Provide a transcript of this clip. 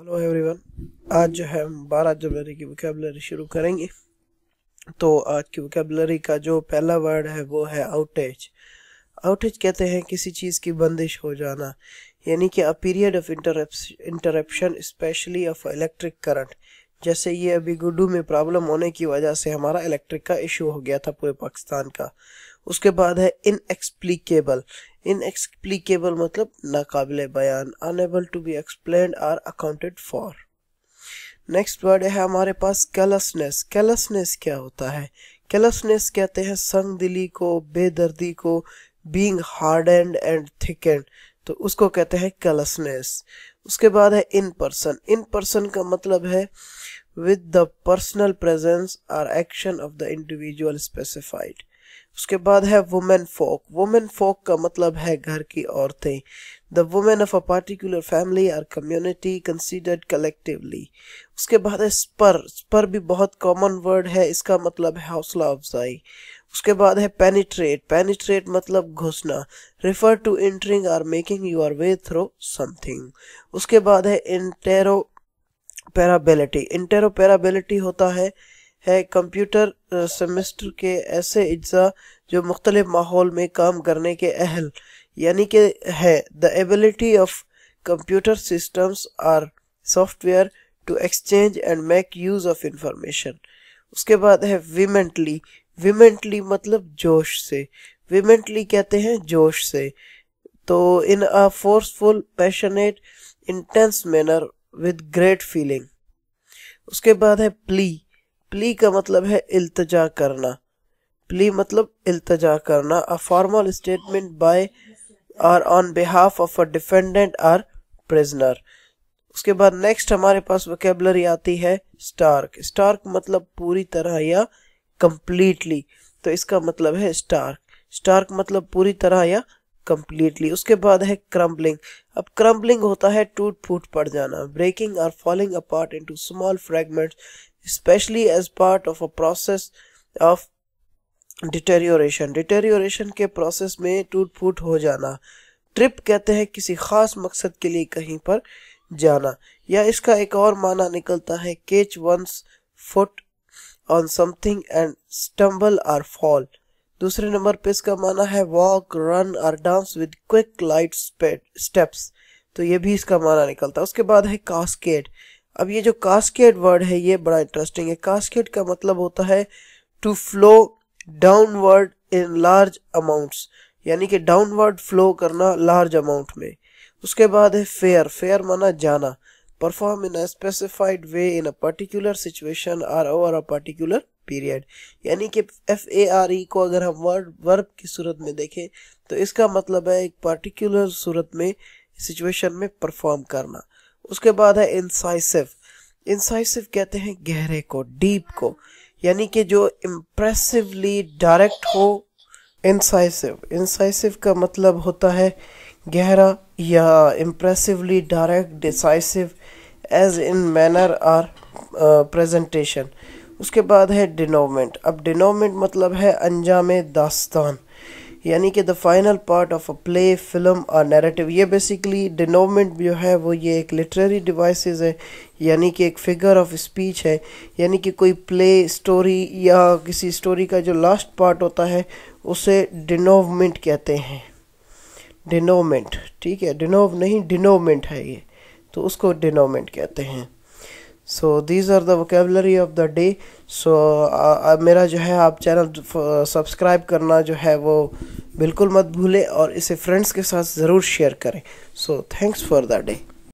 hello everyone आज जो है हम बारह जनवरी की वोकेबलरी शुरू करेंगे तो आज की वोकेबलरी का जो पहला वर्ड है वो है आउटेज आउटेज कहते हैं किसी चीज़ की बंदिश हो जाना यानी कि a period of interruption specially of electric current जैसे ये अभी गुड्डू में प्रॉब्लम होने की वजह से हमारा इलेक्ट्रिक का इशू हो गया था पूरे पाकिस्तान का उसके बाद है इनएक्सप्लीकेबल इनएक्सप्लीकेबल मतलब नाकाबिल बयान unable to be explain or accounted for next word है हमारे पास कैलसनेस कैलसनेस क्या होता है कैलसनेस कहते हैं संग दिली को बेदर्दी को being hard and and thick and तो उसको कहते हैं कैलसनेस उसके बाद है इन पर्सन इन पर्सन का मतलब है with the personal presence or action of the individual specified उसके बाद है वुमेन फोक वुमेन फोक का मतलब है घर की औरतें the women of a particular family or community considered collectively उसके बाद है स्पर स्पर भी बहुत कॉमन वर्ड है इसका मतलब है हौसला अफजाई उसके बाद है पेनिट्रेट पेनिट्रेट मतलब घुसना refer to entering or making your way through something उसके बाद है इंटेरो पैराबिलिटी इंटेरो पैराबिलिटी होता है है कंप्यूटर सेमेस्टर के ऐसे अज्जा जो मुख्तलिफ माहौल में काम करने के अहल यानी कि है the ability of computer systems or software to exchange and make use of information उसके बाद है विमेंटली विमेंटली मतलब जोश से विमेंटली कहते हैं जोश से तो in a forceful passionate intense manner with great feeling उसके बाद है प्ली प्ली का मतलब है इल्तजा करना प्ली मतलब इल्तजा करना a formal statement by or on behalf of a defendant or prisoner उसके बाद नेक्स्ट हमारे पास वोकेबलरी आती है स्टार्क स्टार्क मतलब पूरी तरह या कंप्लीटली तो इसका मतलब है स्टार्क स्टार्क मतलब पूरी तरह या कम्प्लीटली उसके बाद है क्रम्बलिंग अब क्रम्बलिंग होता है टूट फूट पड़ जाना ब्रेकिंग और falling apart into small fragment specially as part of a process of deterioration deterioration के प्रोसेस में टूट फूट हो जाना ट्रिप कहते हैं किसी खास मकसद के लिए कहीं पर जाना या इसका एक और माना निकलता है catch one's foot on something and stumble or fall दूसरे नंबर पे इसका माना है वॉक रन और dance with quick light steps तो ये भी इसका माना निकलता है उसके बाद है कास्केट अब ये जो कास्केट वर्ड है ये बड़ा इंटरेस्टिंग है कास्केट का मतलब होता है to flow downward in large amounts यानी कि डाउनवर्ड फ्लो करना लार्ज अमाउंट में उसके बाद है फेयर फेयर माना जाना perform in a specified way in a particular situation or over a particular period यानी कि एफ ए आर ई को अगर हम वर्ड वर्ब की सूरत में देखें तो इसका मतलब है एक पर्टिकुलर सूरत में सिचुएशन में परफॉर्म करना उसके बाद है इंसाइसिव इंसाइसिव कहते हैं गहरे को डीप को यानी कि जो इम्प्रेसिवली डायरेक्ट हो इंसाइसिव इंसाइसिव का मतलब होता है गहरा या impressively direct decisive as in manner or presentation उसके बाद है डिनोमेंट अब डिनोमेंट मतलब है अनजाम दास्तान यानी कि the final part of a play film और नैरेटिव ये बेसिकली डिनोमेंट जो है वो ये एक लिटरेरी डिवाइसेस है यानी कि एक फिगर ऑफ स्पीच है यानी कि कोई प्ले स्टोरी या किसी स्टोरी का जो लास्ट पार्ट होता है उसे डिनोवमेंट कहते हैं डिनोमेंट ठीक है डिनोव नहीं डिनोमेंट है ये तो उसको डिनोमेंट कहते हैं so these are the vocabulary of the day so मेरा जो है आप चैनल सब्सक्राइब uh, करना जो है वो बिल्कुल मत भूलें और इसे फ्रेंड्स के साथ ज़रूर शेयर करें so thanks for the day